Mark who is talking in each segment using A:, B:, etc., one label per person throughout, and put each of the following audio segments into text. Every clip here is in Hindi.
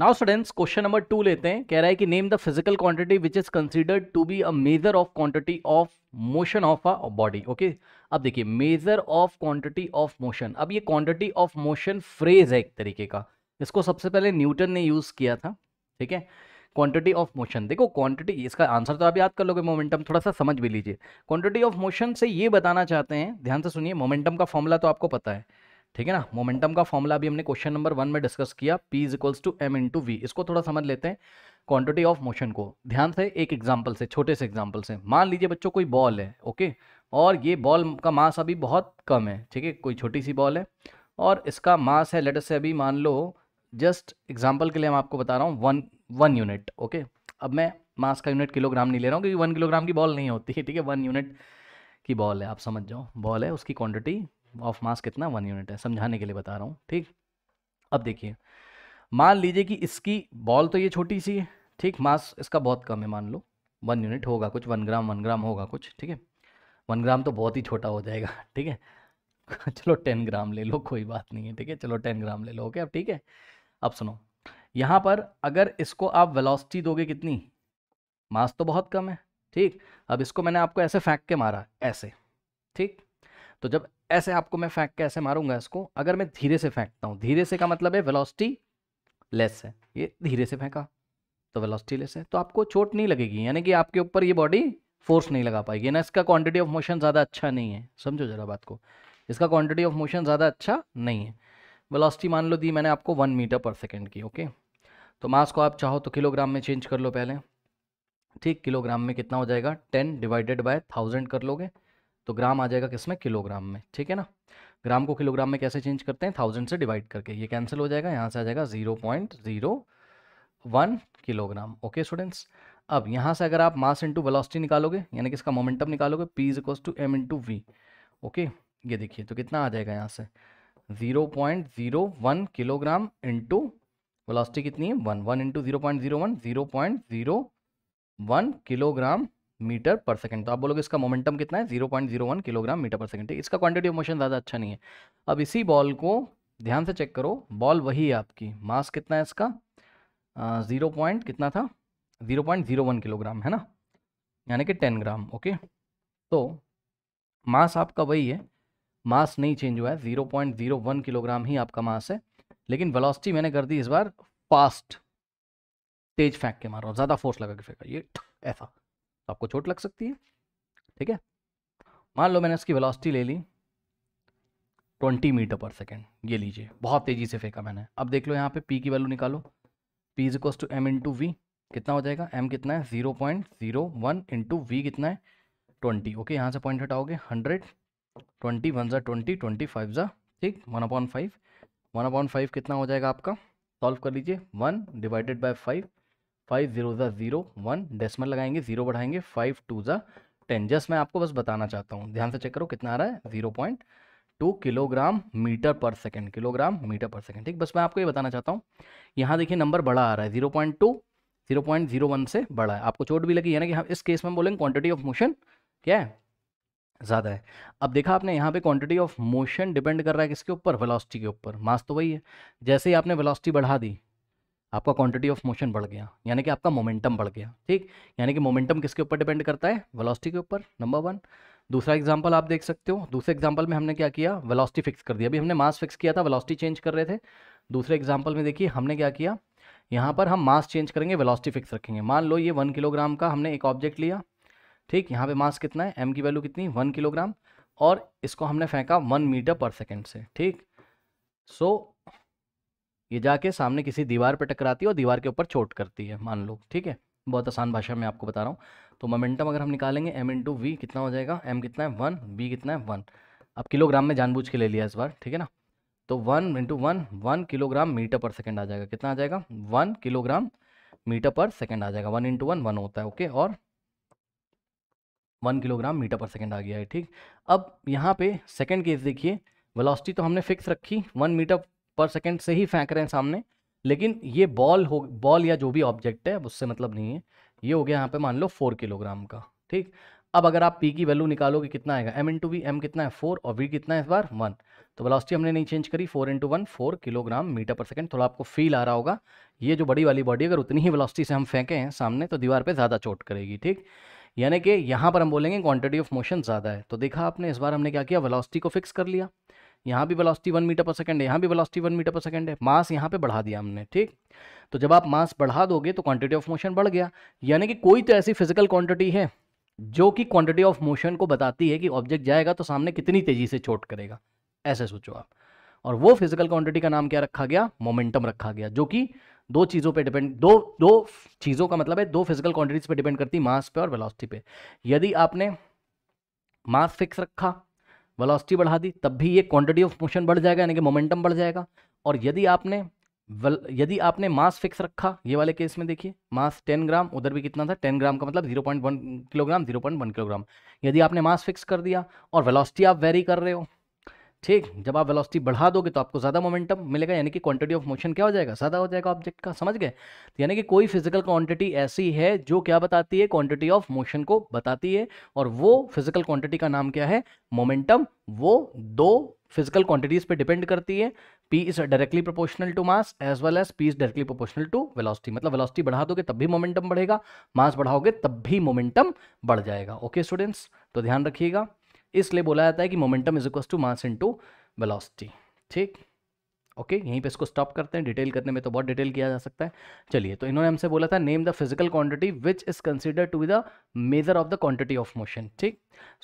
A: now students question number two लेते हैं कह रहा है कि name the physical quantity which is considered to be a measure of quantity of motion of a body okay अब देखिए measure of quantity of motion अब ये क्वांटिटी ऑफ मोशन फ्रेज है एक तरीके का इसको सबसे पहले न्यूटन ने यूज़ किया था ठीक है क्वांटिटी ऑफ मोशन देखो क्वांटिटी इसका आंसर तो आप याद कर लोगे मोमेंटम थोड़ा सा समझ भी लीजिए क्वांटिटी ऑफ मोशन से ये बताना चाहते हैं ध्यान से सुनिए मोमेंटम का फॉर्मूला तो आपको पता है ठीक है ना मोमेंटम का फॉर्मूला अभी हमने क्वेश्चन नंबर वन में डिस्कस किया P is equals to M into V इसको थोड़ा समझ लेते हैं क्वांटिटी ऑफ मोशन को ध्यान से एक एग्जाम्पल से छोटे से एग्जाम्पल से मान लीजिए बच्चों कोई बॉल है ओके और ये बॉल का मास अभी बहुत कम है ठीक है कोई छोटी सी बॉल है और इसका मास है लेटर से अभी मान लो जस्ट एग्जाम्पल के लिए मैं आपको बता रहा हूँ वन वन यूनिट ओके अब मैं मास का यूनिट किलोग्राम नहीं ले रहा हूँ क्योंकि वन किलोग्राम की बॉल नहीं होती है ठीक है वन यूनिट की बॉल है आप समझ जाओ बॉल है उसकी क्वांटिटी ऑफ मास कितना वन यूनिट है समझाने के लिए बता रहा हूँ ठीक अब देखिए मान लीजिए कि इसकी बॉल तो ये छोटी सी है ठीक मास इसका बहुत कम है मान लो वन यूनिट होगा कुछ वन ग्राम वन ग्राम होगा कुछ ठीक है वन ग्राम तो बहुत ही छोटा हो जाएगा ठीक है चलो टेन ग्राम ले लो कोई बात नहीं है ठीक है चलो टेन ग्राम ले लो ओके अब ठीक है अब सुनो यहाँ पर अगर इसको आप वेलोसिटी दोगे कितनी मास तो बहुत कम है ठीक अब इसको मैंने आपको ऐसे फेंक के मारा ऐसे ठीक तो जब ऐसे आपको मैं फेंक के ऐसे मारूंगा इसको अगर मैं धीरे से फेंकता हूँ धीरे से का मतलब है वेलोसिटी लेस है ये धीरे से फेंका तो वेलोसिटी लेस है तो आपको चोट नहीं लगेगी यानी कि आपके ऊपर ये बॉडी फोर्स नहीं लगा पाएगी ना इसका क्वांटिटी ऑफ मोशन ज़्यादा अच्छा नहीं है समझो ज़रा बात को इसका क्वांटिटी ऑफ मोशन ज़्यादा अच्छा नहीं है वेलोसिटी मान लो दी मैंने आपको वन मीटर पर सेकेंड की ओके तो मास को आप चाहो तो किलोग्राम में चेंज कर लो पहले ठीक किलोग्राम में कितना हो जाएगा टेन डिवाइडेड बाय थाउजेंड कर लोगे तो ग्राम आ जाएगा किसमें किलोग्राम में ठीक है ना ग्राम को किलोग्राम में कैसे चेंज करते हैं थाउजेंड से डिवाइड करके ये कैंसिल हो जाएगा यहाँ से आ जाएगा zero point zero one kilogram okay students अब यहाँ से अगर आप मास इंटू वेलोसिटी निकालोगे यानी कि इसका मोमेंटम निकालोगे P is equals to M into V okay ये देखिए तो कितना आ जाएगा यहाँ से zero point zero one kilogram into velocity कितनी है one one into zero point zero one zero point zero one kilogram metre पर सेकंड तो आप बोलोगे इसका मोमेंटम कितना है zero point zero one kilogram metre पर सेकंड इसका क्वांटिटी ऑफ मोशन ज़्यादा अच्छा नहीं है अब इसी बॉल को ध्यान से चेक करो बॉल वही है आपकी मास कितना है इसका ज़ीरो पॉइंट कितना था zero point zero one kilogram है ना यानी कि टेन ग्राम ओके तो मास आपका वही है मास नहीं चेंज हुआ है zero point zero one kilogram ही आपका मास है लेकिन वेलोसिटी मैंने कर दी इस बार फास्ट तेज फेंक के मारो ज़्यादा फोर्स लगा के फेंका ये ऐसा आपको चोट लग सकती है ठीक है मान लो मैंने इसकी वेलोसिटी ले ली ट्वेंटी मीटर पर सेकेंड ये लीजिए बहुत तेज़ी से फेंका मैंने अब देख लो यहाँ पे पी की वैल्यू निकालो P is equals to M into V कितना हो जाएगा एम कितना है zero point zero one into V कितना है ट्वेंटी ओके यहाँ से पॉइंट हटाओगे हंड्रेड ट्वेंटी वन ज़ा ट्वेंटी ट्वेंटी फाइव ज़ा ठीक one a point five one a point five कितना हो जाएगा आपका सॉल्व कर लीजिए one divided by five five zero ज़ा ज़ीरो वन डेसमल लगाएंगे ज़ीरो बढ़ाएंगे फाइव टू ज़ा टेन जस्ट मैं आपको बस बताना चाहता हूँ ध्यान से चेक करो कितना आ रहा है zero point two kilogram metre पर सेकेंड किलोग्राम मीटर पर सेकेंड ठीक बस मैं आपको ये बताना चाहता हूँ यहाँ देखिए नंबर बड़ा आ रहा है zero point two zero point zero one से बड़ा है आपको चोट भी लगी है ना कि हम इस केस में बोलेंगे क्वान्टिटी ऑफ मोशन क्या है ज़्यादा है अब देखा आपने यहाँ पे क्वांटिटी ऑफ मोशन डिपेंड कर रहा है किसके ऊपर वेलोसिटी के ऊपर मास तो वही है जैसे ही आपने वेलोसिटी बढ़ा दी आपका क्वांटिटी ऑफ मोशन बढ़ गया यानी कि आपका मोमेंटम बढ़ गया ठीक यानी कि मोमेंटम किसके ऊपर डिपेंड करता है वेलोसिटी के ऊपर नंबर वन दूसरा एग्जांपल आप देख सकते हो दूसरे एग्जांपल में हमने क्या किया वेलोसिटी फिक्स कर दिया अभी हमने मास फिक्स किया था वेलोसिटी चेंज कर रहे थे दूसरे एग्जाम्पल में देखिए हमने क्या किया यहाँ पर हम मास चेंज करेंगे वेलासिटी फिक्स रखेंगे मान लो ये वन किलोग्राम का हमने एक ऑब्जेक्ट लिया ठीक यहाँ पर मास कितना है एम की वैल्यू कितनी वन किलोग्राम और इसको हमने फेंका वन मीटर पर सेकेंड से ठीक सो ये जाके सामने किसी दीवार पर टकराती है और दीवार के ऊपर चोट करती है मान लो ठीक है बहुत आसान भाषा में आपको बता रहा हूँ तो मोमेंटम अगर हम निकालेंगे एम इंटू वी कितना हो जाएगा एम कितना है वन बी कितना है वन अब किलोग्राम में जानबूझ के ले लिया इस बार ठीक है ना तो one into one one kilogram metre पर सेकेंड आ जाएगा कितना आ जाएगा वन किलोग्राम मीटर पर सेकेंड आ जाएगा वन इंटू वन वन होता है ओके और वन किलोग्राम मीटर पर सेकेंड आ गया है ठीक अब यहाँ पे सेकेंड केस देखिए वेलोसिटी तो हमने फिक्स रखी वन मीटर पर सेकेंड से ही फेंक रहे हैं सामने लेकिन ये बॉल हो बॉल या जो भी ऑब्जेक्ट है उससे मतलब नहीं है ये हो गया यहाँ पे मान लो फोर किलोग्राम का ठीक अब अगर आप पी की वैल्यू निकालोगे कि कितना आएगा एम इंटू वी एम कितना है फोर और वी कितना है इस बार वन तो वेलोसिटी हमने नहीं चेंज करी four into one four kilogram metre पर सेकेंड थोड़ा आपको फील आ रहा होगा ये जो बड़ी वाली बॉडी अगर उतनी ही वेलोसिटी से हम फेंके हैं सामने तो दीवार पर ज़्यादा चोट करेगी ठीक यानी कि यहाँ पर हम बोलेंगे क्वान्टिटी ऑफ मोशन ज़्यादा है तो देखा आपने इस बार हमने क्या किया वेलोसिटी को फिक्स कर लिया यहाँ भी वेलोसिटी वन मीटर पर सेकंड है यहाँ भी वेलोसिटी वन मीटर पर सेकंड है मास यहाँ पे बढ़ा दिया हमने ठीक तो जब आप मास बढ़ा दोगे तो क्वांटिटी ऑफ मोशन बढ़ गया यानी कि कोई तो ऐसी फिजिकल क्वांटिटी है जो कि क्वांटिटी ऑफ मोशन को बताती है कि ऑब्जेक्ट जाएगा तो सामने कितनी तेजी से चोट करेगा ऐसे सोचो आप और वो फिजिकल क्वांटिटी का नाम क्या रखा गया मोमेंटम रखा गया जो कि दो चीज़ों पे डिपेंड दो दो चीज़ों का मतलब है दो फिजिकल क्वांटिटीज पे डिपेंड करती मास पे और वेलोसिटी पे यदि आपने मास फिक्स रखा वेलोसिटी बढ़ा दी तब भी ये क्वांटिटी ऑफ मोशन बढ़ जाएगा यानी कि मोमेंटम बढ़ जाएगा और यदि आपने यदि आपने मास फिक्स रखा ये वाले केस में देखिए मास 10 ग्राम उधर भी कितना था 10 ग्राम का मतलब 0.1 किलोग्राम 0.1 किलोग्राम यदि आपने मास फिक्स कर दिया और वेलोसिटी आप वेरी कर रहे हो ठीक जब आप वेलोसिटी बढ़ा दोगे तो आपको ज़्यादा मोमेंटम मिलेगा यानी कि क्वांटिटी ऑफ मोशन क्या हो जाएगा ज़्यादा हो जाएगा ऑब्जेक्ट का समझ गए तो यानी कि कोई फिजिकल क्वांटिटी ऐसी है जो क्या बताती है क्वांटिटी ऑफ मोशन को बताती है और वो फिजिकल क्वांटिटी का नाम क्या है मोमेंटम वो दो फिजिकल क्वांटिटीज पे डिपेंड करती है P is directly proportional to mass as well as P is directly proportional to velocity मतलब वेलोसिटी बढ़ा दोगे तब भी मोमेंटम बढ़ेगा मास बढ़ाओगे तब भी मोमेंटम बढ़ जाएगा ओके okay, स्टूडेंट्स तो ध्यान रखिएगा इसलिए बोला जाता है कि momentum is equal to mass into velocity ठीक ओके यहीं पे इसको स्टॉप करते हैं डिटेल करने में तो बहुत डिटेल किया जा सकता है चलिए तो इन्होंने हमसे बोला था name the physical quantity which is consider to be the measure of the quantity of motion ठीक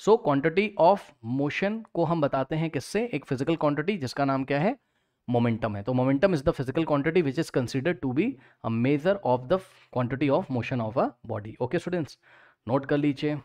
A: सो क्वांटिटी ऑफ मोशन को हम बताते हैं किससे एक फिजिकल क्वांटिटी जिसका नाम क्या है मोमेंटम है तो momentum is the physical quantity which is consider to be a measure of the quantity of motion of a body okay students note कर लीजिए